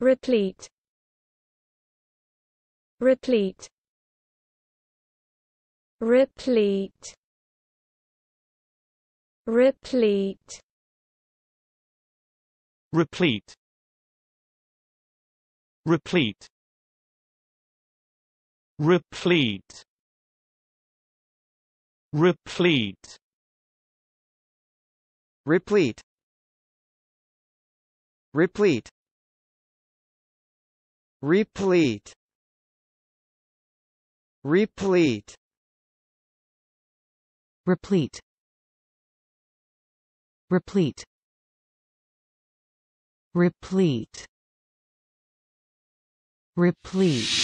replete replete replete replete replete replete replete replete replete replete replete replete replete replete replete replete